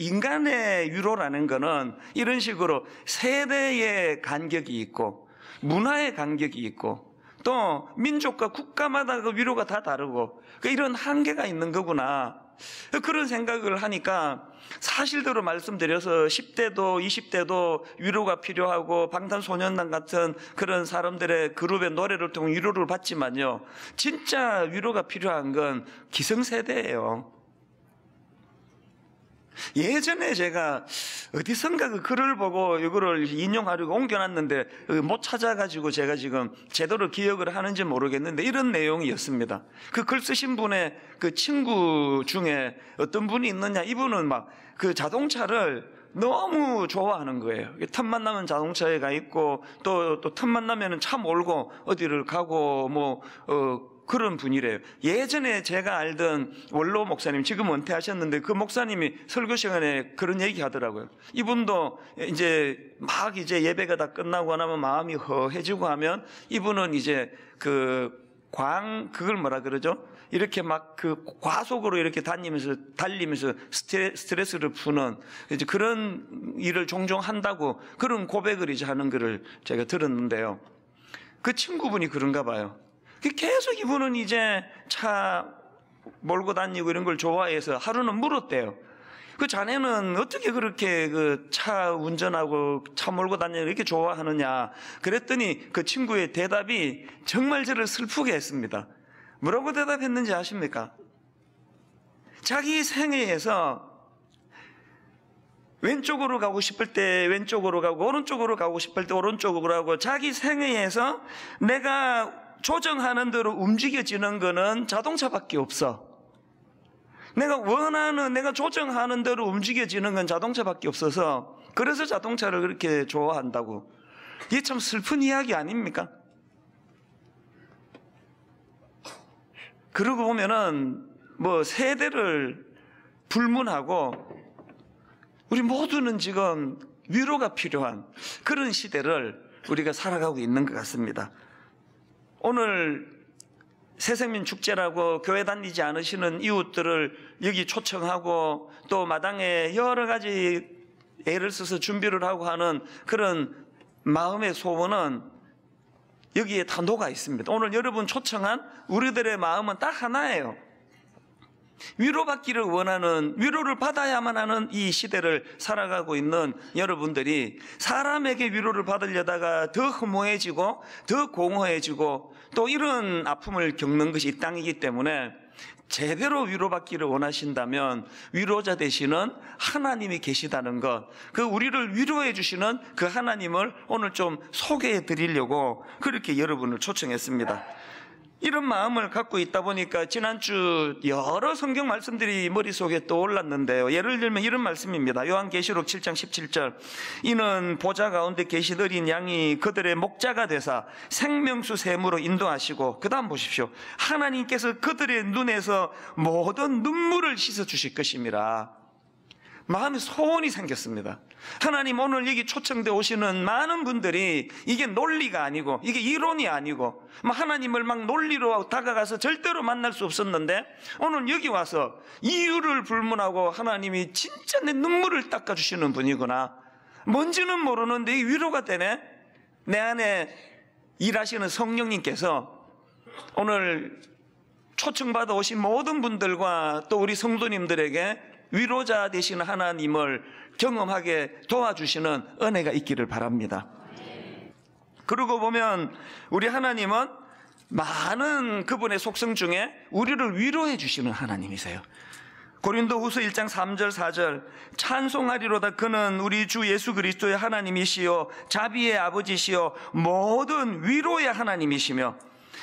인간의 위로라는 거는 이런 식으로 세대의 간격이 있고 문화의 간격이 있고 또 민족과 국가마다 그 위로가 다 다르고 그 이런 한계가 있는 거구나. 그런 생각을 하니까 사실대로 말씀드려서 10대도 20대도 위로가 필요하고 방탄소년단 같은 그런 사람들의 그룹의 노래를 통해 위로를 받지만요. 진짜 위로가 필요한 건 기성세대예요. 예전에 제가 어디선가 그 글을 보고 이거를 인용하려고 옮겨놨는데 그 못 찾아가지고 제가 지금 제대로 기억을 하는지 모르겠는데 이런 내용이었습니다. 그 글 쓰신 분의 그 친구 중에 어떤 분이 있느냐 이분은 막 그 자동차를 너무 좋아하는 거예요. 틈만 나면 자동차에 가 있고 또또 틈만 나면은 차 몰고 어디를 가고 뭐 어, 그런 분이래요. 예전에 제가 알던 원로 목사님, 지금 은퇴하셨는데 그 목사님이 설교 시간에 그런 얘기 하더라고요. 이분도 이제 막 이제 예배가 다 끝나고 나면 마음이 허해지고 하면 이분은 이제 그 광, 그걸 뭐라 그러죠? 이렇게 막 그 과속으로 이렇게 다니면서, 달리면서 스트레, 스를 푸는 이제 그런 일을 종종 한다고 그런 고백을 이제 하는 글을 제가 들었는데요. 그 친구분이 그런가 봐요. 그 계속 이분은 이제 차 몰고 다니고 이런 걸 좋아해서 하루는 물었대요. 그 자네는 어떻게 그렇게 그 차 운전하고 차 몰고 다니는 이렇게 좋아하느냐. 그랬더니 그 친구의 대답이 정말 저를 슬프게 했습니다. 뭐라고 대답했는지 아십니까? 자기 생애에서 왼쪽으로 가고 싶을 때 왼쪽으로 가고 오른쪽으로 가고 싶을 때 오른쪽으로 가고 자기 생애에서 내가 조정하는 대로 움직여지는 거는 자동차밖에 없어. 내가 원하는, 내가 조정하는 대로 움직여지는 건 자동차밖에 없어서 그래서 자동차를 그렇게 좋아한다고. 이게 참 슬픈 이야기 아닙니까? 그러고 보면은 뭐 세대를 불문하고 우리 모두는 지금 위로가 필요한 그런 시대를 우리가 살아가고 있는 것 같습니다. 오늘 새생민 축제라고 교회 다니지 않으시는 이웃들을 여기 초청하고 또 마당에 여러 가지 애를 써서 준비를 하고 하는 그런 마음의 소원은 여기에 단도가 있습니다. 오늘 여러분 초청한 우리들의 마음은 딱 하나예요. 위로받기를 원하는 위로를 받아야만 하는 이 시대를 살아가고 있는 여러분들이 사람에게 위로를 받으려다가 더 허무해지고 더 공허해지고 또 이런 아픔을 겪는 것이 이 땅이기 때문에 제대로 위로받기를 원하신다면 위로자 되시는 하나님이 계시다는 것, 그 우리를 위로해 주시는 그 하나님을 오늘 좀 소개해 드리려고 그렇게 여러분을 초청했습니다. 이런 마음을 갖고 있다 보니까 지난주 여러 성경 말씀들이 머릿속에 떠올랐는데요. 예를 들면 이런 말씀입니다. 요한계시록 7장 17절. 이는 보좌 가운데 계시 어린 양이 그들의 목자가 되사 생명수 샘으로 인도하시고 그다음 보십시오. 하나님께서 그들의 눈에서 모든 눈물을 씻어 주실 것입니다. 마음에 소원이 생겼습니다. 하나님 오늘 여기 초청돼 오시는 많은 분들이 이게 논리가 아니고 이게 이론이 아니고 하나님을 막 논리로 다가가서 절대로 만날 수 없었는데 오늘 여기 와서 이유를 불문하고 하나님이 진짜 내 눈물을 닦아주시는 분이구나. 뭔지는 모르는데 위로가 되네. 내 안에 일하시는 성령님께서 오늘 초청받아 오신 모든 분들과 또 우리 성도님들에게 위로자 되시는 하나님을 경험하게 도와주시는 은혜가 있기를 바랍니다. 그러고 보면 우리 하나님은 많은 그분의 속성 중에 우리를 위로해 주시는 하나님이세요. 고린도 후서 1장 3절 4절 찬송하리로다 그는 우리 주 예수 그리스도의 하나님이시요 자비의 아버지시요 모든 위로의 하나님이시며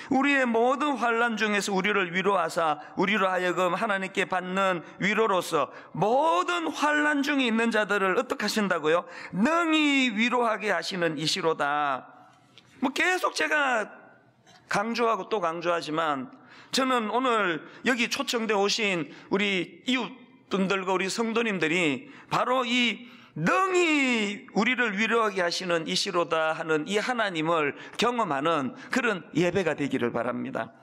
우리의 모든 환란 중에서 우리를 위로하사 우리로 하여금 하나님께 받는 위로로서 모든 환란 중에 있는 자들을 어떻게 하신다고요? 능히 위로하게 하시는 이시로다. 뭐 계속 제가 강조하고 또 강조하지만 저는 오늘 여기 초청돼 오신 우리 이웃 분들과 우리 성도님들이 바로 이 능히 우리를 위로하게 하시는 이시로다 하는 이 하나님을 경험하는 그런 예배가 되기를 바랍니다.